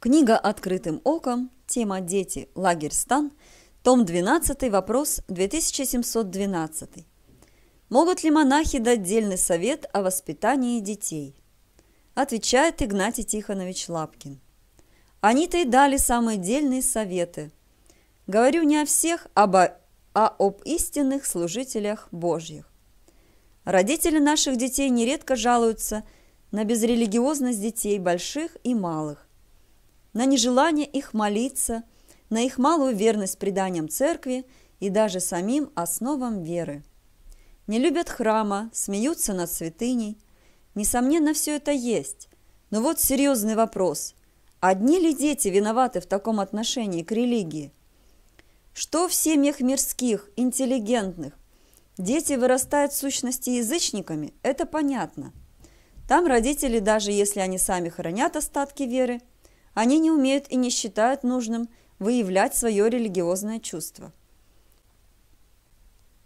Книга «Открытым оком», тема «Дети. Лагерь Стан», том 12, вопрос 2712. Могут ли монахи дать дельный совет о воспитании детей? Отвечает Игнатий Тихонович Лапкин. Они-то и дали самые дельные советы. Говорю не о всех, обо, а, а об истинных служителях Божьих. Родители наших детей нередко жалуются на безрелигиозность детей больших и малых на нежелание их молиться, на их малую верность преданиям церкви и даже самим основам веры. Не любят храма, смеются над святыней. Несомненно, все это есть. Но вот серьезный вопрос. Одни ли дети виноваты в таком отношении к религии? Что в семьях мирских, интеллигентных, дети вырастают в сущности язычниками, это понятно. Там родители, даже если они сами хранят остатки веры, они не умеют и не считают нужным выявлять свое религиозное чувство.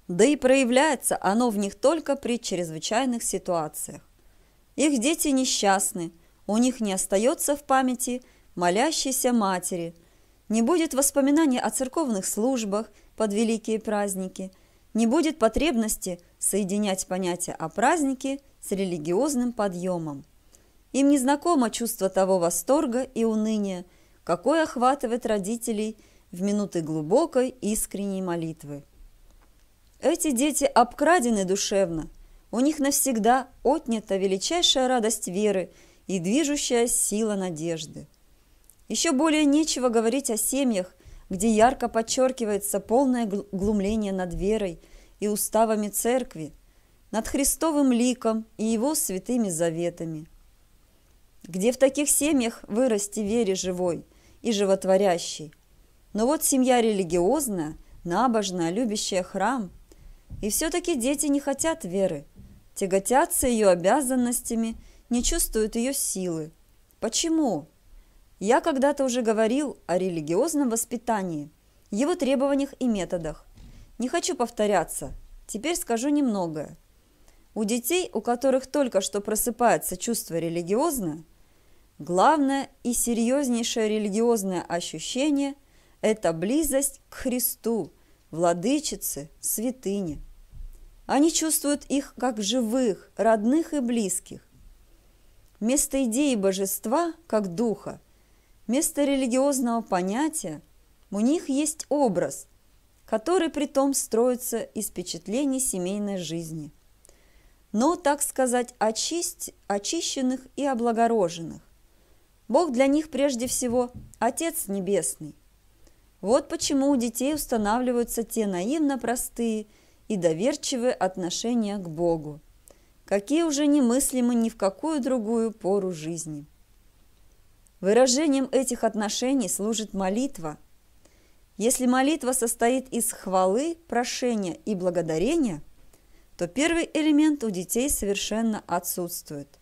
Да и проявляется оно в них только при чрезвычайных ситуациях. Их дети несчастны, у них не остается в памяти молящейся матери, не будет воспоминаний о церковных службах под великие праздники, не будет потребности соединять понятие о празднике с религиозным подъемом. Им незнакомо чувство того восторга и уныния, какое охватывает родителей в минуты глубокой искренней молитвы. Эти дети обкрадены душевно, у них навсегда отнята величайшая радость веры и движущая сила надежды. Еще более нечего говорить о семьях, где ярко подчеркивается полное глумление над верой и уставами церкви, над Христовым ликом и его святыми заветами – где в таких семьях вырасти вере живой и животворящей? Но вот семья религиозная, набожная, любящая храм. И все-таки дети не хотят веры, тяготятся ее обязанностями, не чувствуют ее силы. Почему? Я когда-то уже говорил о религиозном воспитании, его требованиях и методах. Не хочу повторяться, теперь скажу немногое. У детей, у которых только что просыпается чувство религиозное, Главное и серьезнейшее религиозное ощущение – это близость к Христу, владычице, святыне. Они чувствуют их как живых, родных и близких. Место идеи божества, как духа, место религиозного понятия, у них есть образ, который при том строится из впечатлений семейной жизни – но, так сказать, очисть, очищенных и облагороженных. Бог для них прежде всего Отец Небесный. Вот почему у детей устанавливаются те наивно простые и доверчивые отношения к Богу, какие уже немыслимы ни в какую другую пору жизни. Выражением этих отношений служит молитва. Если молитва состоит из хвалы, прошения и благодарения, то первый элемент у детей совершенно отсутствует –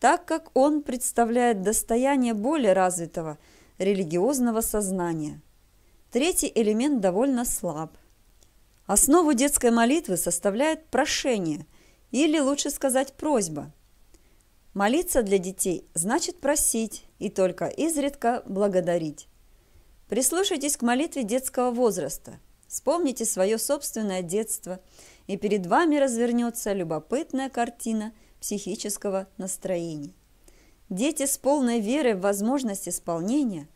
так как он представляет достояние более развитого религиозного сознания. Третий элемент довольно слаб. Основу детской молитвы составляет прошение, или лучше сказать просьба. Молиться для детей значит просить и только изредка благодарить. Прислушайтесь к молитве детского возраста, вспомните свое собственное детство, и перед вами развернется любопытная картина – психического настроения. Дети с полной верой в возможность исполнения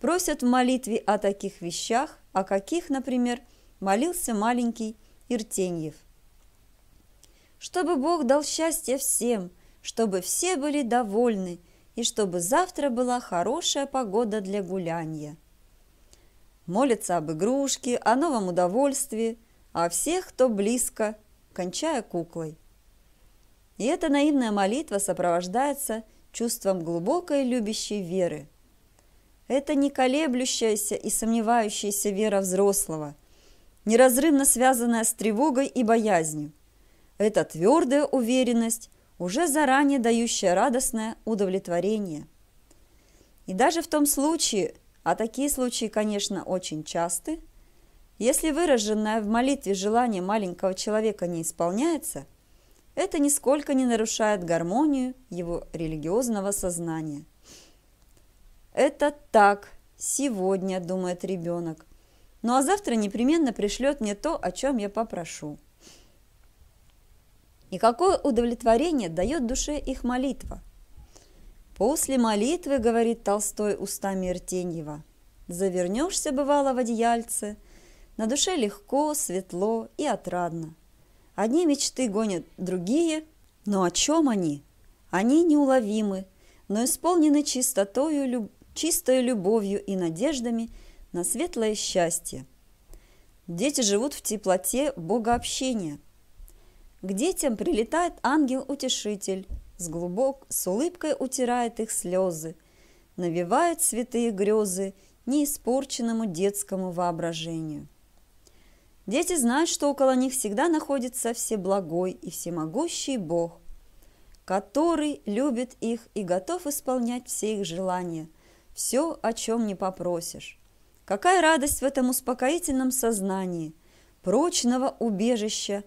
просят в молитве о таких вещах, о каких, например, молился маленький Иртеньев. Чтобы Бог дал счастье всем, чтобы все были довольны и чтобы завтра была хорошая погода для гуляния. Молятся об игрушке, о новом удовольствии, о всех, кто близко, кончая куклой. И эта наивная молитва сопровождается чувством глубокой любящей веры. Это не колеблющаяся и сомневающаяся вера взрослого, неразрывно связанная с тревогой и боязнью. Это твердая уверенность, уже заранее дающая радостное удовлетворение. И даже в том случае, а такие случаи, конечно, очень часты, если выраженное в молитве желание маленького человека не исполняется – это нисколько не нарушает гармонию его религиозного сознания. «Это так, сегодня», – думает ребенок. «Ну а завтра непременно пришлет мне то, о чем я попрошу». И какое удовлетворение дает душе их молитва? «После молитвы, – говорит Толстой устами Иртеньева, – завернешься, бывало, в одеяльце, на душе легко, светло и отрадно. Одни мечты гонят другие, но о чем они? Они неуловимы, но исполнены чистотою, люб... чистой любовью и надеждами на светлое счастье. Дети живут в теплоте богообщения. К детям прилетает ангел-утешитель, с глубок, с улыбкой утирает их слезы, навевает святые грезы неиспорченному детскому воображению. Дети знают, что около них всегда находится Всеблагой и Всемогущий Бог, который любит их и готов исполнять все их желания, все, о чем не попросишь. Какая радость в этом успокоительном сознании, прочного убежища,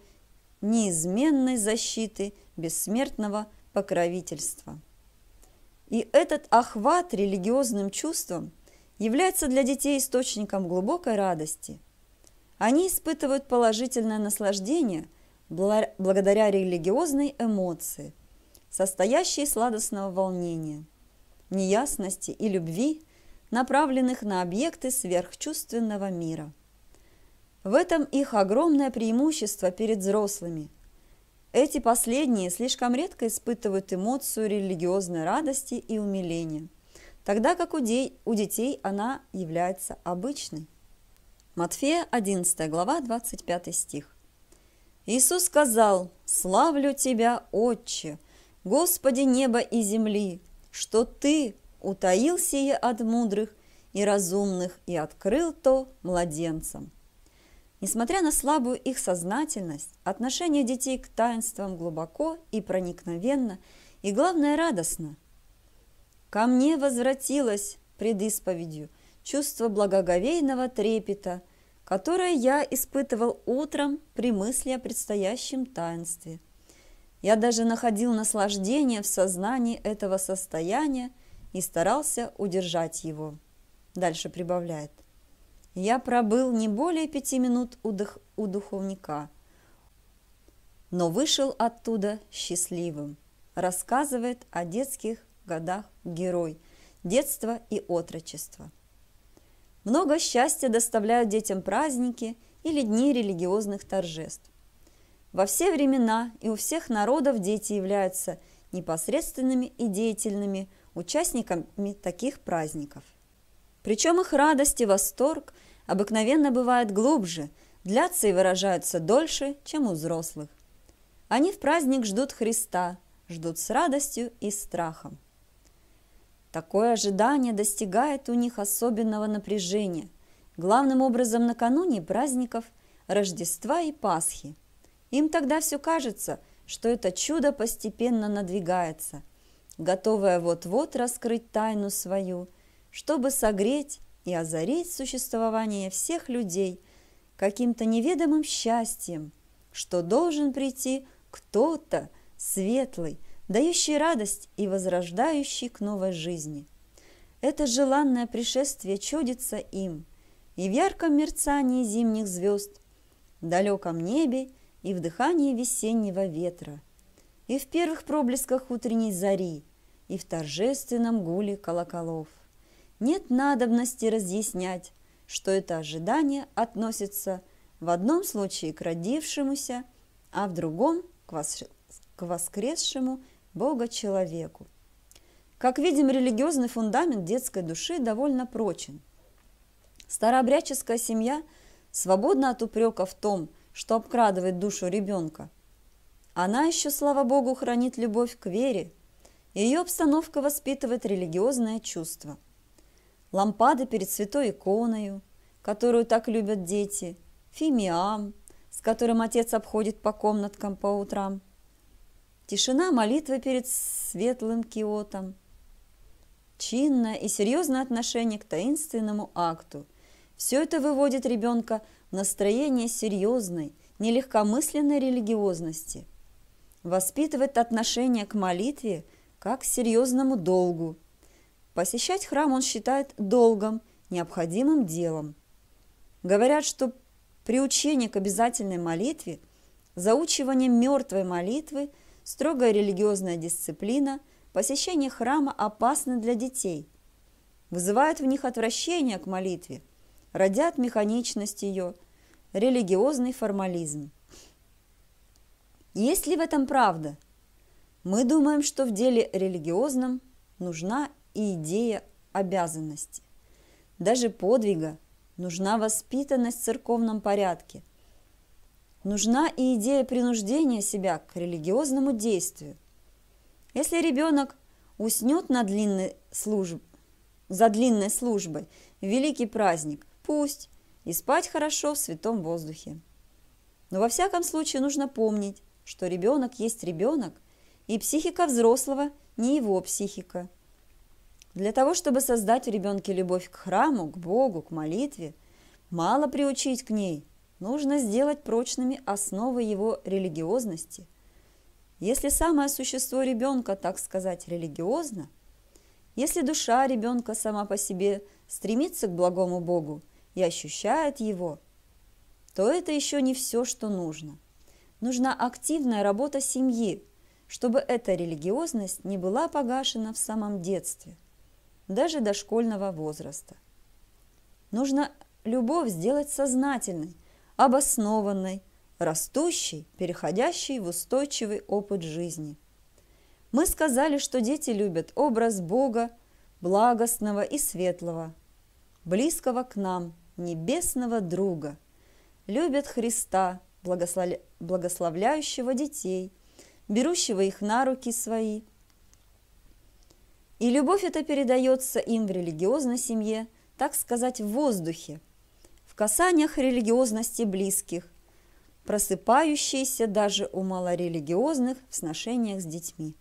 неизменной защиты, бессмертного покровительства. И этот охват религиозным чувством является для детей источником глубокой радости – они испытывают положительное наслаждение благодаря религиозной эмоции, состоящей из сладостного волнения, неясности и любви, направленных на объекты сверхчувственного мира. В этом их огромное преимущество перед взрослыми. Эти последние слишком редко испытывают эмоцию религиозной радости и умиления, тогда как у детей она является обычной. Матфея 11 глава 25 стих. Иисус сказал, «Славлю Тебя, Отче, Господи неба и земли, что Ты утаил сие от мудрых и разумных и открыл то младенцам». Несмотря на слабую их сознательность, отношение детей к таинствам глубоко и проникновенно, и, главное, радостно. «Ко мне возвратилось пред исповедью – чувство благоговейного трепета, которое я испытывал утром при мысли о предстоящем таинстве. Я даже находил наслаждение в сознании этого состояния и старался удержать его. Дальше прибавляет. Я пробыл не более пяти минут у, дух, у духовника, но вышел оттуда счастливым, рассказывает о детских годах герой детство и отрочество. Много счастья доставляют детям праздники или дни религиозных торжеств. Во все времена и у всех народов дети являются непосредственными и деятельными участниками таких праздников. Причем их радость и восторг обыкновенно бывают глубже, длятся и выражаются дольше, чем у взрослых. Они в праздник ждут Христа, ждут с радостью и страхом. Такое ожидание достигает у них особенного напряжения, главным образом накануне праздников Рождества и Пасхи. Им тогда все кажется, что это чудо постепенно надвигается, готовое вот-вот раскрыть тайну свою, чтобы согреть и озарить существование всех людей каким-то неведомым счастьем, что должен прийти кто-то светлый, дающий радость и возрождающий к новой жизни. Это желанное пришествие чудится им и в ярком мерцании зимних звезд, в далеком небе и в дыхании весеннего ветра, и в первых проблесках утренней зари, и в торжественном гуле колоколов. Нет надобности разъяснять, что это ожидание относится в одном случае к родившемуся, а в другом – к воскресшему – Бога человеку. Как видим, религиозный фундамент детской души довольно прочен. Старообрядческая семья свободна от упрека в том, что обкрадывает душу ребенка. Она еще, слава Богу, хранит любовь к вере. и Ее обстановка воспитывает религиозное чувство. Лампады перед святой иконою, которую так любят дети, фимиам, с которым отец обходит по комнаткам по утрам – Тишина молитвы перед светлым киотом. Чинное и серьезное отношение к таинственному акту. Все это выводит ребенка в настроение серьезной, нелегкомысленной религиозности. Воспитывает отношение к молитве как к серьезному долгу. Посещать храм он считает долгом, необходимым делом. Говорят, что приучение к обязательной молитве, заучивание мертвой молитвы – строгая религиозная дисциплина, посещение храма опасно для детей, вызывают в них отвращение к молитве, родят механичность ее, религиозный формализм. Есть ли в этом правда? Мы думаем, что в деле религиозном нужна и идея обязанности. Даже подвига нужна воспитанность в церковном порядке – Нужна и идея принуждения себя к религиозному действию. Если ребенок уснет на длинной служб... за длинной службой, великий праздник, пусть, и спать хорошо в святом воздухе. Но во всяком случае нужно помнить, что ребенок есть ребенок, и психика взрослого не его психика. Для того, чтобы создать в ребенке любовь к храму, к Богу, к молитве, мало приучить к ней – нужно сделать прочными основы его религиозности. Если самое существо ребенка, так сказать, религиозно, если душа ребенка сама по себе стремится к благому Богу и ощущает его, то это еще не все, что нужно. Нужна активная работа семьи, чтобы эта религиозность не была погашена в самом детстве, даже дошкольного возраста. Нужно любовь сделать сознательной, обоснованной, растущей, переходящей в устойчивый опыт жизни. Мы сказали, что дети любят образ Бога, благостного и светлого, близкого к нам, небесного друга, любят Христа, благословляющего детей, берущего их на руки свои. И любовь эта передается им в религиозной семье, так сказать, в воздухе – в касаниях религиозности близких, просыпающейся даже у малорелигиозных в сношениях с детьми.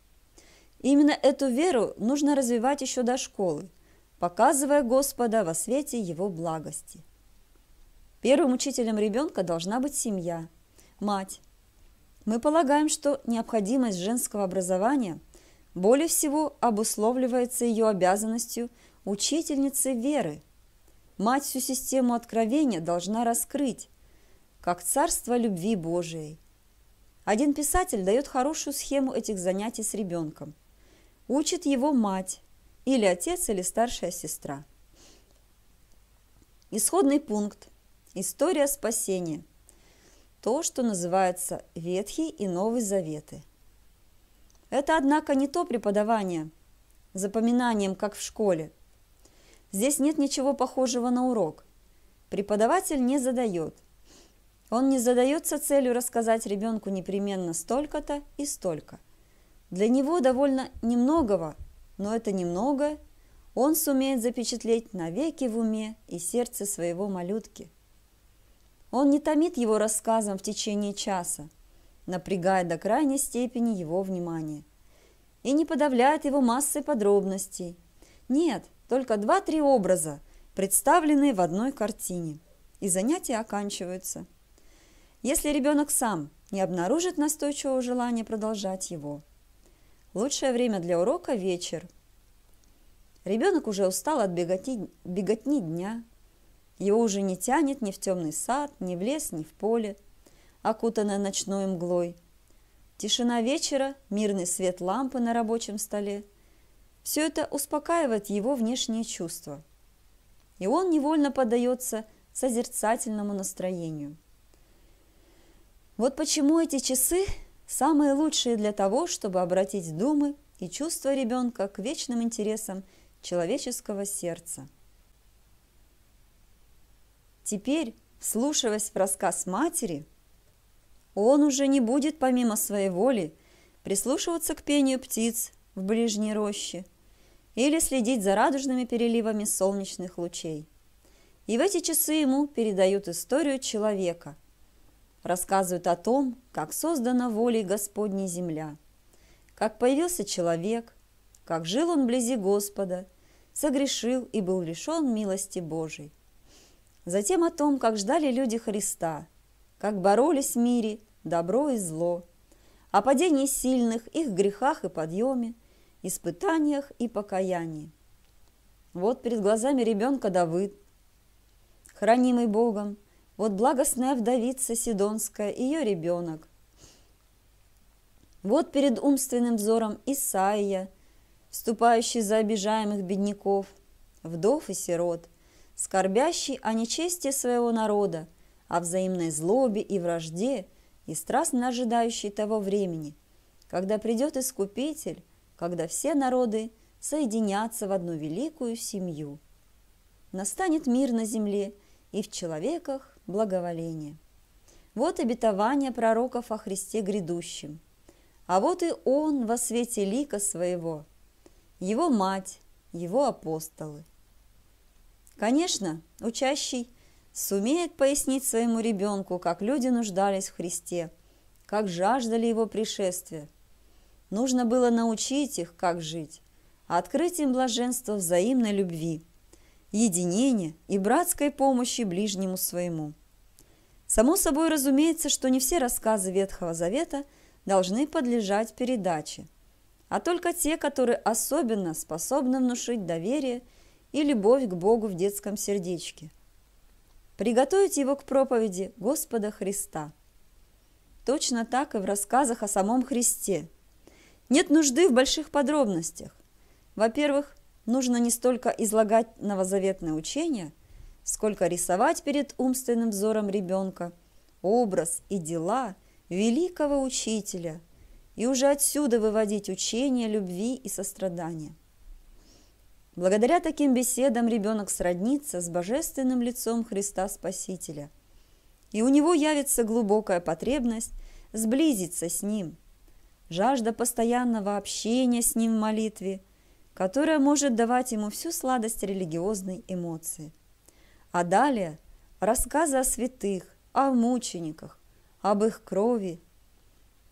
Именно эту веру нужно развивать еще до школы, показывая Господа во свете Его благости. Первым учителем ребенка должна быть семья, мать. Мы полагаем, что необходимость женского образования более всего обусловливается ее обязанностью учительницы веры – Мать всю систему откровения должна раскрыть, как царство любви Божией. Один писатель дает хорошую схему этих занятий с ребенком. Учит его мать, или отец, или старшая сестра. Исходный пункт. История спасения. То, что называется Ветхий и Новый Заветы. Это, однако, не то преподавание, запоминанием, как в школе, Здесь нет ничего похожего на урок. Преподаватель не задает. Он не задается целью рассказать ребенку непременно столько-то и столько. Для него довольно немногого, но это немного он сумеет запечатлеть навеки в уме и сердце своего малютки. Он не томит его рассказом в течение часа, напрягая до крайней степени его внимание, и не подавляет его массой подробностей. Нет, только два-три образа, представленные в одной картине, и занятия оканчиваются. Если ребенок сам не обнаружит настойчивого желания продолжать его. Лучшее время для урока – вечер. Ребенок уже устал от беготи, беготни дня. Его уже не тянет ни в темный сад, ни в лес, ни в поле, окутанное ночной мглой. Тишина вечера, мирный свет лампы на рабочем столе – все это успокаивает его внешние чувства. И он невольно поддается созерцательному настроению. Вот почему эти часы самые лучшие для того, чтобы обратить думы и чувства ребенка к вечным интересам человеческого сердца. Теперь, вслушиваясь в рассказ матери, он уже не будет помимо своей воли прислушиваться к пению птиц в ближней роще или следить за радужными переливами солнечных лучей. И в эти часы ему передают историю человека. Рассказывают о том, как создана волей Господней земля, как появился человек, как жил он вблизи Господа, согрешил и был лишен милости Божией. Затем о том, как ждали люди Христа, как боролись в мире добро и зло, о падении сильных, их грехах и подъеме, испытаниях и покаянии. Вот перед глазами ребенка Давыд, хранимый Богом, вот благостная вдовица Сидонская и ее ребенок. Вот перед умственным взором Исаия, вступающий за обижаемых бедняков, вдов и сирот, скорбящий о нечестии своего народа, о взаимной злобе и вражде и страстно ожидающий того времени, когда придет Искупитель, когда все народы соединятся в одну великую семью. Настанет мир на земле и в человеках благоволение. Вот обетование пророков о Христе грядущем. А вот и Он во свете лика своего, Его мать, Его апостолы. Конечно, учащий сумеет пояснить своему ребенку, как люди нуждались в Христе, как жаждали Его пришествия, Нужно было научить их, как жить, а открыть им блаженство взаимной любви, единения и братской помощи ближнему своему. Само собой разумеется, что не все рассказы Ветхого Завета должны подлежать передаче, а только те, которые особенно способны внушить доверие и любовь к Богу в детском сердечке. Приготовить его к проповеди Господа Христа. Точно так и в рассказах о самом Христе – нет нужды в больших подробностях. Во-первых, нужно не столько излагать новозаветное учение, сколько рисовать перед умственным взором ребенка образ и дела великого учителя и уже отсюда выводить учение любви и сострадания. Благодаря таким беседам ребенок сроднится с божественным лицом Христа Спасителя, и у него явится глубокая потребность сблизиться с Ним – жажда постоянного общения с Ним в молитве, которая может давать ему всю сладость религиозной эмоции. А далее рассказы о святых, о мучениках, об их крови,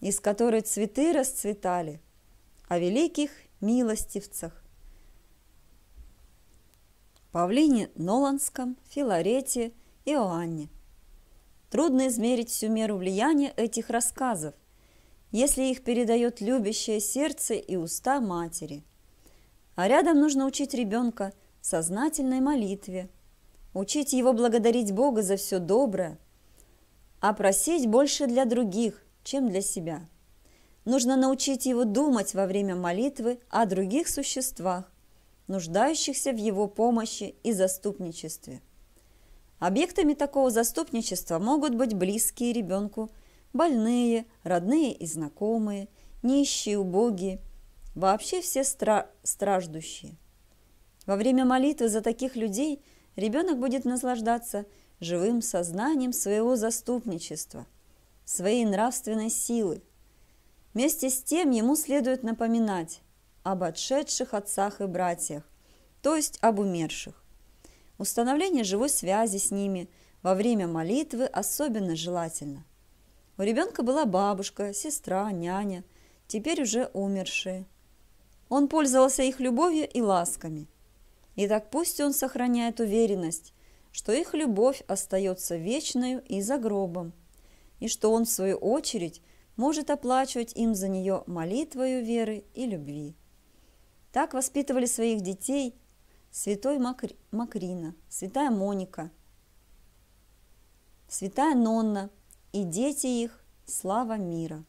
из которой цветы расцветали, о великих милостивцах. Павлине Ноланском, Филарете, и Оанне. Трудно измерить всю меру влияния этих рассказов, если их передает любящее сердце и уста матери. А рядом нужно учить ребенка сознательной молитве, учить его благодарить Бога за все доброе, а просить больше для других, чем для себя. Нужно научить его думать во время молитвы о других существах, нуждающихся в его помощи и заступничестве. Объектами такого заступничества могут быть близкие ребенку Больные, родные и знакомые, нищие, убогие, вообще все стра страждущие. Во время молитвы за таких людей ребенок будет наслаждаться живым сознанием своего заступничества, своей нравственной силы. Вместе с тем ему следует напоминать об отшедших отцах и братьях, то есть об умерших. Установление живой связи с ними во время молитвы особенно желательно. У ребенка была бабушка, сестра, няня, теперь уже умершие. Он пользовался их любовью и ласками. И так пусть он сохраняет уверенность, что их любовь остается вечной и за гробом, и что он, в свою очередь, может оплачивать им за нее молитвою веры и любви. Так воспитывали своих детей святой Макри... Макрина, святая Моника, святая Нонна, и дети их – слава мира.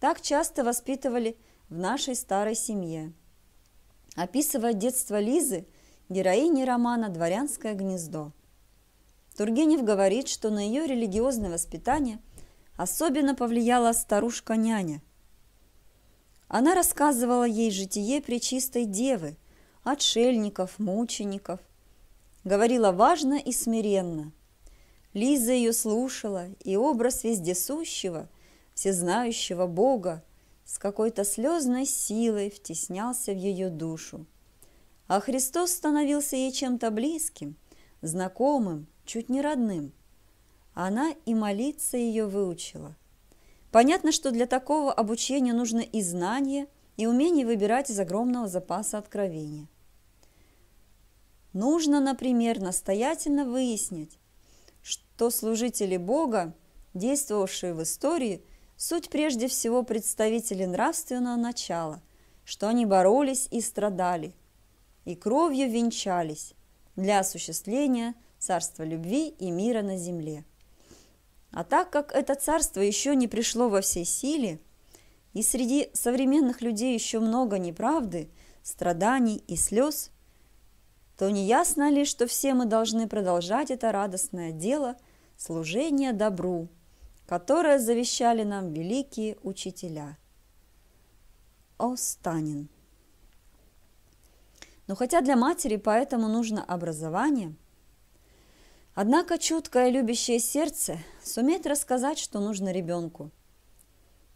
Так часто воспитывали в нашей старой семье. Описывая детство Лизы, героини романа «Дворянское гнездо». Тургенев говорит, что на ее религиозное воспитание особенно повлияла старушка-няня. Она рассказывала ей житие Пречистой Девы, отшельников, мучеников. Говорила важно и смиренно – Лиза ее слушала, и образ вездесущего, всезнающего Бога с какой-то слезной силой втеснялся в ее душу. А Христос становился ей чем-то близким, знакомым, чуть не родным. Она и молиться ее выучила. Понятно, что для такого обучения нужно и знание, и умение выбирать из огромного запаса откровения. Нужно, например, настоятельно выяснить, что служители Бога, действовавшие в истории, суть прежде всего представители нравственного начала, что они боролись и страдали, и кровью венчались для осуществления царства любви и мира на земле. А так как это царство еще не пришло во всей силе, и среди современных людей еще много неправды, страданий и слез – то не ясно ли, что все мы должны продолжать это радостное дело – служения добру, которое завещали нам великие учителя. О, Станин! Но хотя для матери поэтому нужно образование, однако чуткое любящее сердце сумеет рассказать, что нужно ребенку.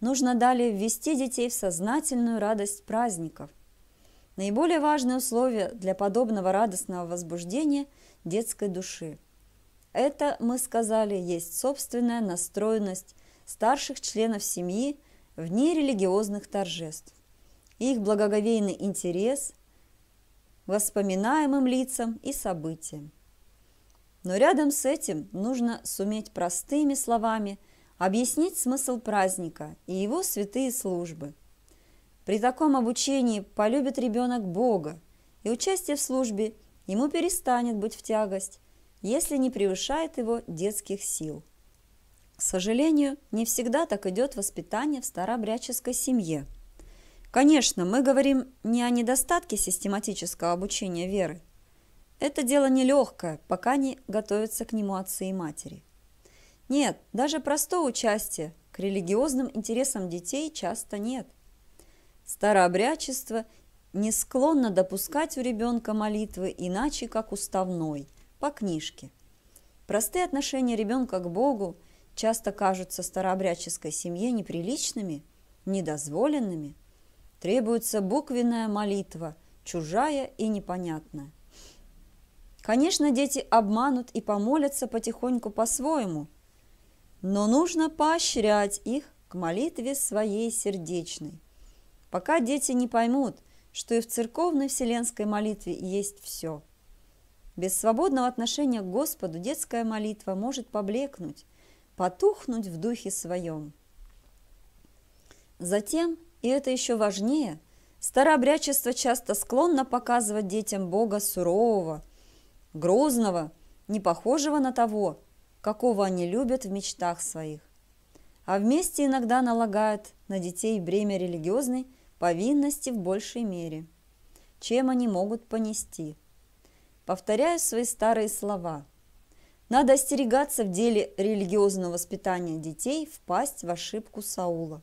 Нужно далее ввести детей в сознательную радость праздников – Наиболее важное условие для подобного радостного возбуждения – детской души. Это, мы сказали, есть собственная настроенность старших членов семьи в вне религиозных торжеств. Их благоговейный интерес – воспоминаемым лицам и событиям. Но рядом с этим нужно суметь простыми словами объяснить смысл праздника и его святые службы – при таком обучении полюбит ребенок Бога, и участие в службе ему перестанет быть в тягость, если не превышает его детских сил. К сожалению, не всегда так идет воспитание в старообрядческой семье. Конечно, мы говорим не о недостатке систематического обучения веры. Это дело нелегкое, пока не готовятся к нему отцы и матери. Нет, даже простого участия к религиозным интересам детей часто нет – Старообрядчество не склонно допускать у ребенка молитвы иначе, как уставной, по книжке. Простые отношения ребенка к Богу часто кажутся старообрядческой семье неприличными, недозволенными. Требуется буквенная молитва, чужая и непонятная. Конечно, дети обманут и помолятся потихоньку по-своему, но нужно поощрять их к молитве своей сердечной, пока дети не поймут, что и в церковной вселенской молитве есть все. Без свободного отношения к Господу детская молитва может поблекнуть, потухнуть в духе своем. Затем, и это еще важнее, старообрядчество часто склонно показывать детям Бога сурового, грозного, не похожего на того, какого они любят в мечтах своих. А вместе иногда налагают на детей бремя религиозной повинности в большей мере, чем они могут понести. Повторяю свои старые слова. Надо остерегаться в деле религиозного воспитания детей впасть в ошибку Саула.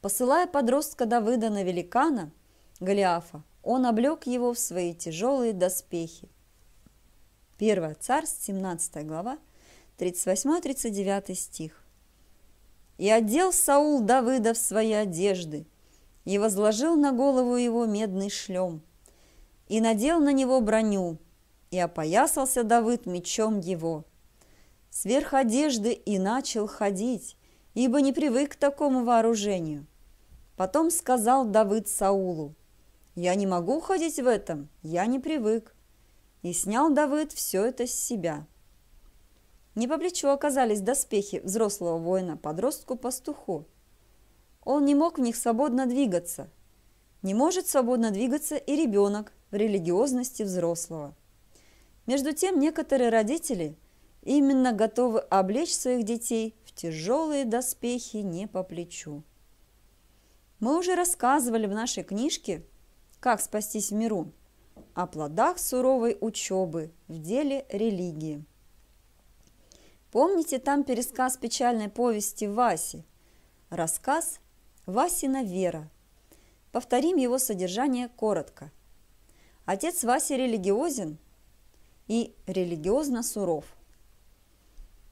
Посылая подростка Давыда на великана, Голиафа, он облег его в свои тяжелые доспехи. 1 Царств, 17 глава, 38-39 стих. И одел Саул Давыда в свои одежды, и возложил на голову его медный шлем, и надел на него броню, и опоясался Давыд мечом его. Сверх одежды и начал ходить, ибо не привык к такому вооружению. Потом сказал Давыд Саулу, «Я не могу ходить в этом, я не привык». И снял Давыд все это с себя. Не по плечу оказались доспехи взрослого воина, подростку-пастуху. Он не мог в них свободно двигаться. Не может свободно двигаться и ребенок в религиозности взрослого. Между тем, некоторые родители именно готовы облечь своих детей в тяжелые доспехи не по плечу. Мы уже рассказывали в нашей книжке «Как спастись в миру» о плодах суровой учебы в деле религии. Помните там пересказ печальной повести Васи? Рассказ «Васина вера». Повторим его содержание коротко. Отец Васи религиозен и религиозно суров.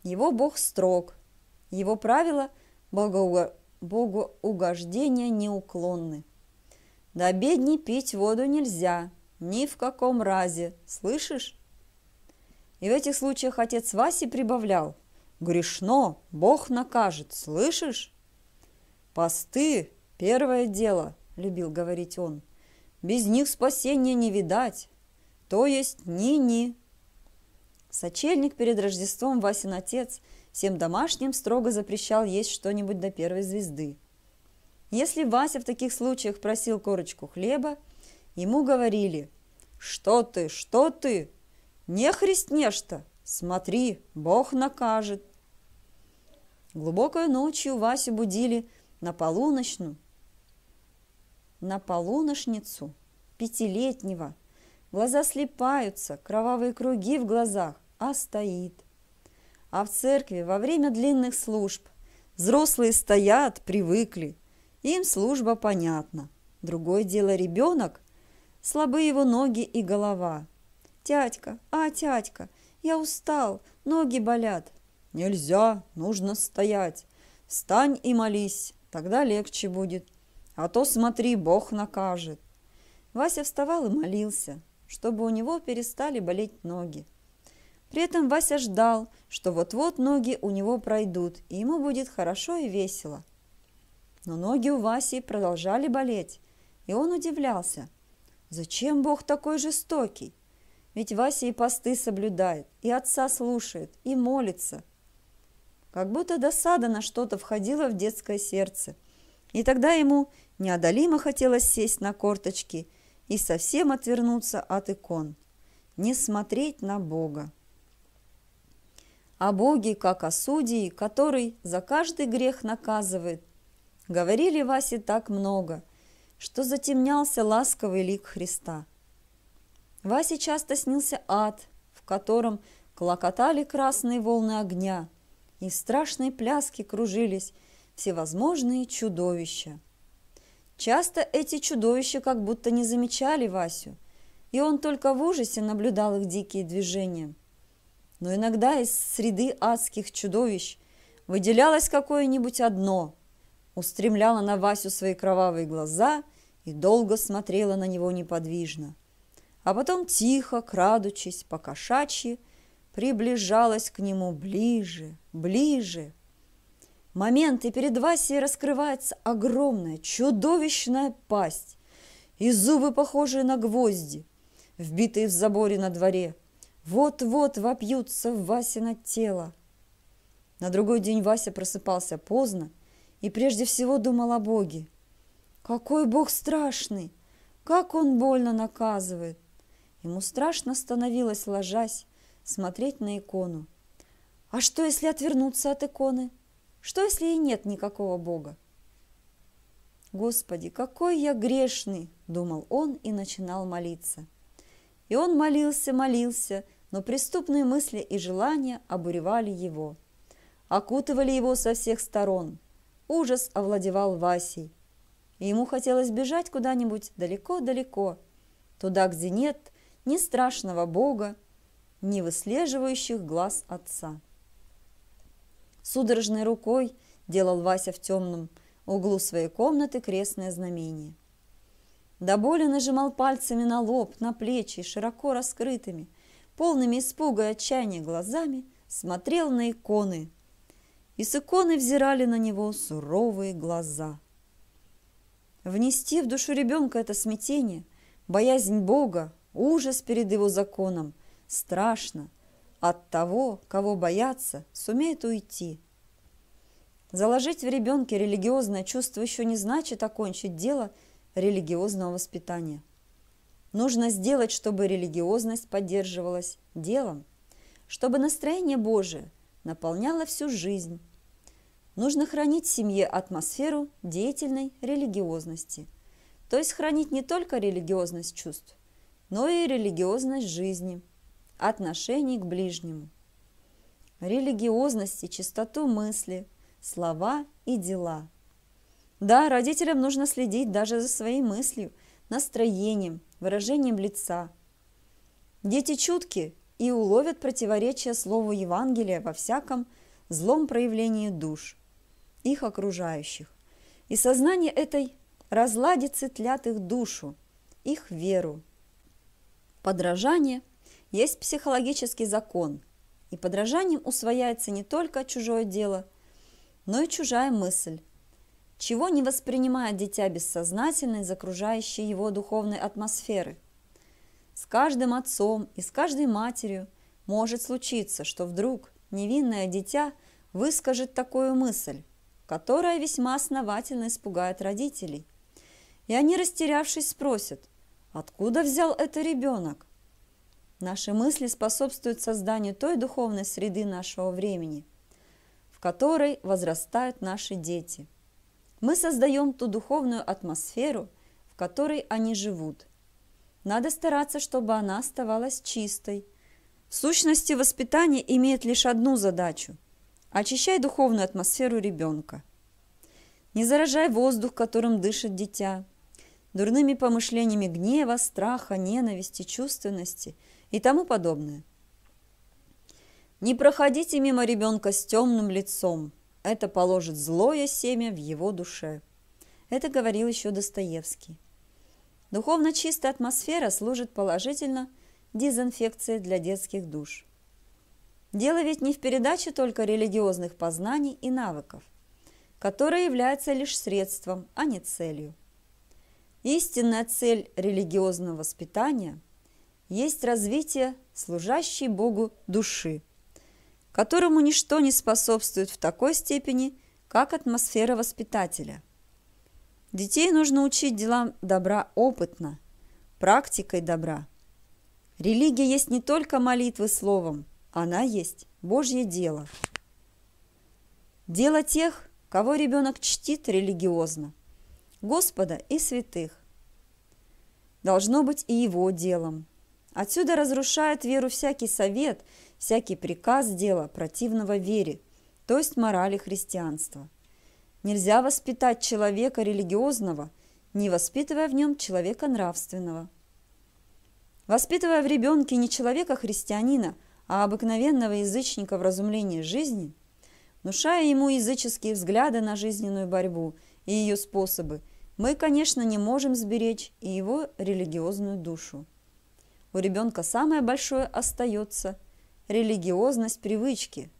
Его Бог строг, его правила богоуго... богоугождения неуклонны. До обедни пить воду нельзя, ни в каком разе, слышишь? И в этих случаях отец Васи прибавлял «Грешно, Бог накажет, слышишь?» «Посты – первое дело», – любил говорить он. «Без них спасения не видать, то есть ни-ни». Сочельник перед Рождеством Васин отец всем домашним строго запрещал есть что-нибудь до первой звезды. Если Вася в таких случаях просил корочку хлеба, ему говорили «Что ты, что ты? Не христнешь-то! Смотри, Бог накажет!» Глубокой ночью Васю будили на полуночную, на полуношницу пятилетнего. Глаза слепаются, кровавые круги в глазах, а стоит. А в церкви во время длинных служб взрослые стоят, привыкли. Им служба понятна. Другое дело ребенок, слабы его ноги и голова – «Тятька, а, тятька, я устал, ноги болят». «Нельзя, нужно стоять. Встань и молись, тогда легче будет. А то, смотри, Бог накажет». Вася вставал и молился, чтобы у него перестали болеть ноги. При этом Вася ждал, что вот-вот ноги у него пройдут, и ему будет хорошо и весело. Но ноги у Васи продолжали болеть, и он удивлялся. Зачем Бог такой жестокий? Ведь Вася и посты соблюдает, и отца слушает, и молится. Как будто досада на что-то входила в детское сердце. И тогда ему неодолимо хотелось сесть на корточки и совсем отвернуться от икон. Не смотреть на Бога. О Боге, как о судии, который за каждый грех наказывает. Говорили Васе так много, что затемнялся ласковый лик Христа – Васе часто снился ад, в котором клокотали красные волны огня, и в страшной пляске кружились всевозможные чудовища. Часто эти чудовища как будто не замечали Васю, и он только в ужасе наблюдал их дикие движения. Но иногда из среды адских чудовищ выделялось какое-нибудь одно, устремляло на Васю свои кровавые глаза и долго смотрело на него неподвижно – а потом тихо, крадучись, покошачьи, приближалась к нему ближе, ближе. Момент, и перед Васей раскрывается огромная, чудовищная пасть, и зубы, похожие на гвозди, вбитые в заборе на дворе, вот-вот вопьются в Васино тело. На другой день Вася просыпался поздно и прежде всего думал о Боге. Какой Бог страшный! Как он больно наказывает! Ему страшно становилось, ложась, смотреть на икону. А что, если отвернуться от иконы? Что, если и нет никакого Бога? «Господи, какой я грешный!» – думал он и начинал молиться. И он молился, молился, но преступные мысли и желания обуревали его. Окутывали его со всех сторон. Ужас овладевал Васей. И ему хотелось бежать куда-нибудь далеко-далеко, туда, где нет – ни страшного Бога, ни выслеживающих глаз Отца. Судорожной рукой делал Вася в темном углу своей комнаты крестное знамение. До боли нажимал пальцами на лоб, на плечи, широко раскрытыми, полными испуга и отчаяния глазами, смотрел на иконы. И с иконы взирали на него суровые глаза. Внести в душу ребенка это смятение, боязнь Бога, ужас перед его законом, страшно. От того, кого боятся, сумеет уйти. Заложить в ребенке религиозное чувство еще не значит окончить дело религиозного воспитания. Нужно сделать, чтобы религиозность поддерживалась делом, чтобы настроение Божие наполняло всю жизнь. Нужно хранить в семье атмосферу деятельной религиозности, то есть хранить не только религиозность чувств, но и религиозность жизни, отношений к ближнему. Религиозность и чистоту мысли, слова и дела. Да, родителям нужно следить даже за своей мыслью, настроением, выражением лица. Дети чутки и уловят противоречие слову Евангелия во всяком злом проявлении душ, их окружающих. И сознание этой разладит и тлят их душу, их веру, Подражание есть психологический закон, и подражанием усвояется не только чужое дело, но и чужая мысль. Чего не воспринимает дитя бессознательно из окружающей его духовной атмосферы? С каждым отцом и с каждой матерью может случиться, что вдруг невинное дитя выскажет такую мысль, которая весьма основательно испугает родителей. И они, растерявшись, спросят – Откуда взял это ребенок? Наши мысли способствуют созданию той духовной среды нашего времени, в которой возрастают наши дети. Мы создаем ту духовную атмосферу, в которой они живут. Надо стараться, чтобы она оставалась чистой. В сущности, воспитание имеет лишь одну задачу – очищай духовную атмосферу ребенка. Не заражай воздух, которым дышит дитя – дурными помышлениями гнева, страха, ненависти, чувственности и тому подобное. Не проходите мимо ребенка с темным лицом. Это положит злое семя в его душе. Это говорил еще Достоевский. Духовно чистая атмосфера служит положительно дезинфекцией для детских душ. Дело ведь не в передаче только религиозных познаний и навыков, которые являются лишь средством, а не целью. Истинная цель религиозного воспитания есть развитие служащей Богу души, которому ничто не способствует в такой степени, как атмосфера воспитателя. Детей нужно учить делам добра опытно, практикой добра. Религия есть не только молитвы словом, она есть Божье дело. Дело тех, кого ребенок чтит религиозно, Господа и святых. Должно быть и его делом. Отсюда разрушает веру всякий совет, всякий приказ дела противного вере, то есть морали христианства. Нельзя воспитать человека религиозного, не воспитывая в нем человека нравственного. Воспитывая в ребенке не человека-христианина, а обыкновенного язычника в разумлении жизни, внушая ему языческие взгляды на жизненную борьбу – и ее способы, мы, конечно, не можем сберечь и его религиозную душу. У ребенка самое большое остается религиозность привычки,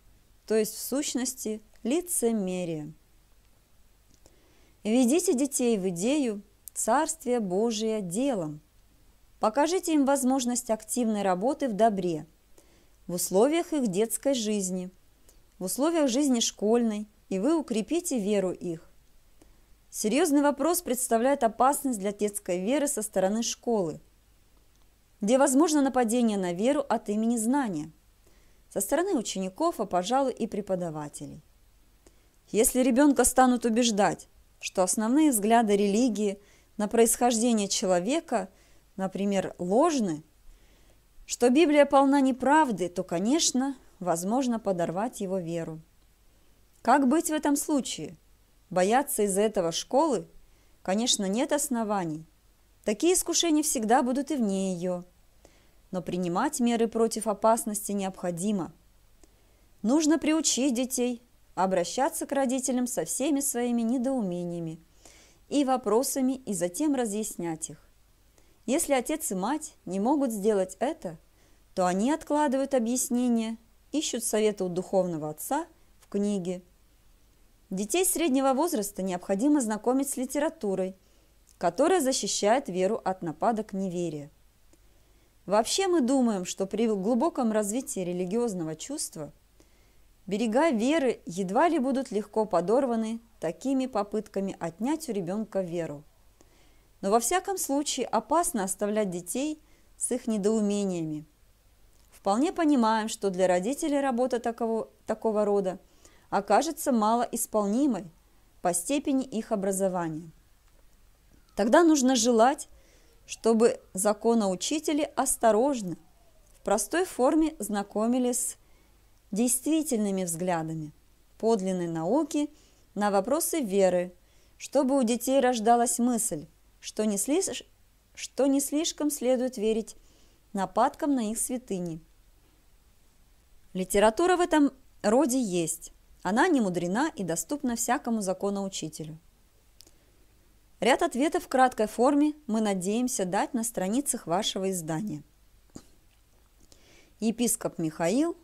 то есть в сущности лицемерие. Ведите детей в идею Царствия Божия делом. Покажите им возможность активной работы в добре, в условиях их детской жизни, в условиях жизни школьной, и вы укрепите веру их. Серьезный вопрос представляет опасность для детской веры со стороны школы, где возможно нападение на веру от имени знания, со стороны учеников, а, пожалуй, и преподавателей. Если ребенка станут убеждать, что основные взгляды религии на происхождение человека, например, ложны, что Библия полна неправды, то, конечно, возможно подорвать его веру. Как быть в этом случае – Бояться из-за этого школы, конечно, нет оснований. Такие искушения всегда будут и вне ее. Но принимать меры против опасности необходимо. Нужно приучить детей обращаться к родителям со всеми своими недоумениями и вопросами и затем разъяснять их. Если отец и мать не могут сделать это, то они откладывают объяснение, ищут совета у духовного отца в книге – Детей среднего возраста необходимо знакомить с литературой, которая защищает веру от нападок неверия. Вообще мы думаем, что при глубоком развитии религиозного чувства берега веры едва ли будут легко подорваны такими попытками отнять у ребенка веру. Но во всяком случае опасно оставлять детей с их недоумениями. Вполне понимаем, что для родителей работа такого, такого рода – окажется малоисполнимой по степени их образования. Тогда нужно желать, чтобы законоучители осторожно, в простой форме знакомились с действительными взглядами подлинной науки на вопросы веры, чтобы у детей рождалась мысль, что не, слиш... что не слишком следует верить нападкам на их святыни. Литература в этом роде есть, она не мудрена и доступна всякому законоучителю. Ряд ответов в краткой форме мы надеемся дать на страницах вашего издания. Епископ Михаил,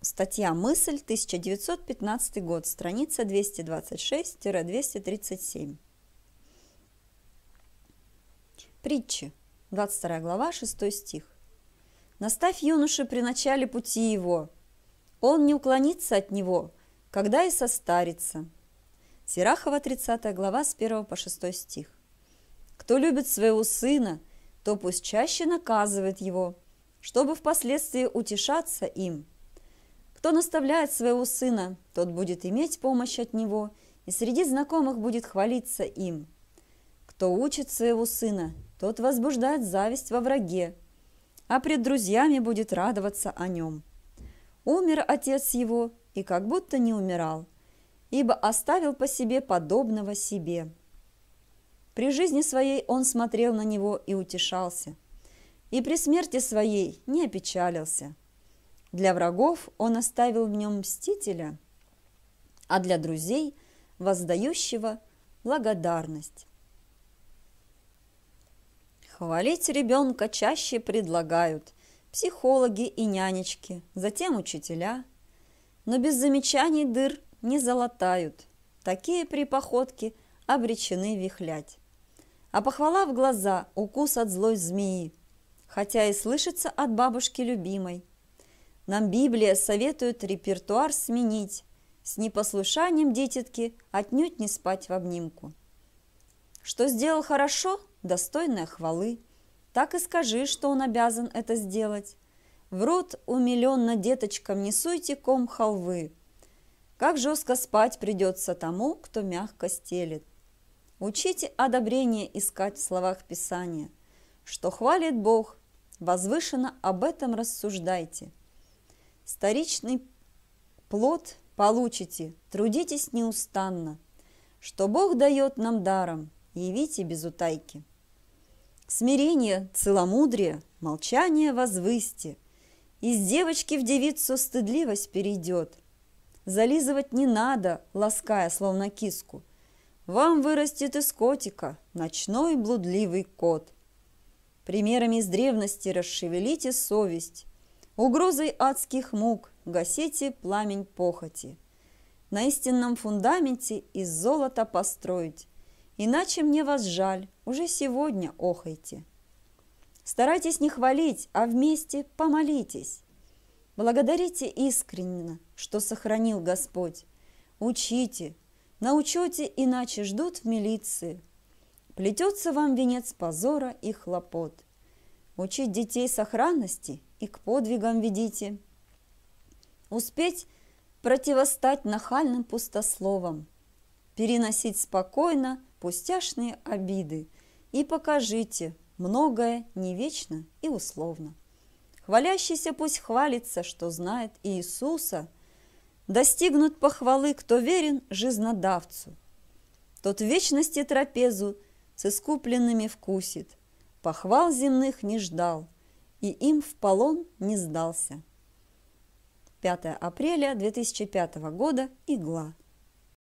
статья «Мысль», 1915 год, страница 226-237. Притчи, 22 глава, 6 стих. «Наставь юноше при начале пути его, он не уклонится от него, когда и состарится. Сирахова, 30 глава, с 1 по 6 стих. Кто любит своего сына, то пусть чаще наказывает его, чтобы впоследствии утешаться им. Кто наставляет своего сына, тот будет иметь помощь от него, и среди знакомых будет хвалиться им. Кто учит своего сына, тот возбуждает зависть во враге, а пред друзьями будет радоваться о нем. Умер отец его и как будто не умирал, ибо оставил по себе подобного себе. При жизни своей он смотрел на него и утешался, и при смерти своей не опечалился. Для врагов он оставил в нем мстителя, а для друзей – воздающего благодарность. Хвалить ребенка чаще предлагают, психологи и нянечки, затем учителя. Но без замечаний дыр не залатают. Такие при походке обречены вихлять. А похвала в глаза, укус от злой змеи, хотя и слышится от бабушки любимой. Нам Библия советует репертуар сменить, с непослушанием дитятки отнюдь не спать в обнимку. Что сделал хорошо, достойная хвалы – так и скажи, что он обязан это сделать. В рот умиленно деточкам не суйте ком халвы. Как жестко спать придется тому, кто мягко стелет. Учите одобрение искать в словах Писания. Что хвалит Бог, возвышенно об этом рассуждайте. Старичный плод получите, трудитесь неустанно. Что Бог дает нам даром, явите без утайки. Смирение, целомудрие, молчание возвысьте. Из девочки в девицу стыдливость перейдет. Зализывать не надо, лаская, словно киску. Вам вырастет из котика ночной блудливый кот. Примерами из древности расшевелите совесть. Угрозой адских мук гасите пламень похоти. На истинном фундаменте из золота построить иначе мне вас жаль, уже сегодня охайте. Старайтесь не хвалить, а вместе помолитесь. Благодарите искренне, что сохранил Господь. Учите, на учете иначе ждут в милиции. Плетется вам венец позора и хлопот. Учить детей сохранности и к подвигам ведите. Успеть противостать нахальным пустословам, переносить спокойно – пустяшные обиды и покажите, многое не вечно и условно. Хвалящийся пусть хвалится, что знает Иисуса, достигнут похвалы, кто верен жизнодавцу. Тот в вечности трапезу с искупленными вкусит, похвал земных не ждал и им в полон не сдался. 5 апреля 2005 года, Игла.